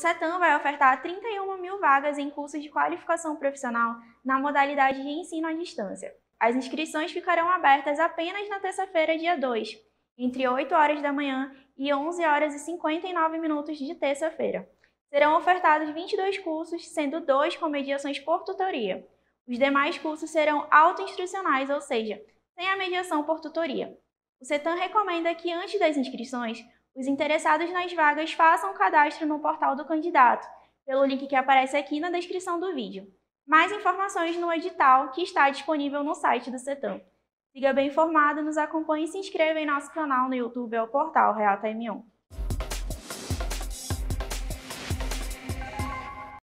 CETAM vai ofertar 31 mil vagas em cursos de qualificação profissional na modalidade de ensino à distância. As inscrições ficarão abertas apenas na terça-feira, dia 2, entre 8 horas da manhã e 11 horas e 59 minutos de terça-feira. Serão ofertados 22 cursos, sendo dois com mediações por tutoria. Os demais cursos serão autoinstrucionais, ou seja, sem a mediação por tutoria. O CETAM recomenda que, antes das inscrições, os interessados nas vagas façam o cadastro no portal do candidato, pelo link que aparece aqui na descrição do vídeo. Mais informações no edital que está disponível no site do CETAM. Siga bem informado, nos acompanhe e se inscreva em nosso canal no YouTube, é o portal Real Time 1.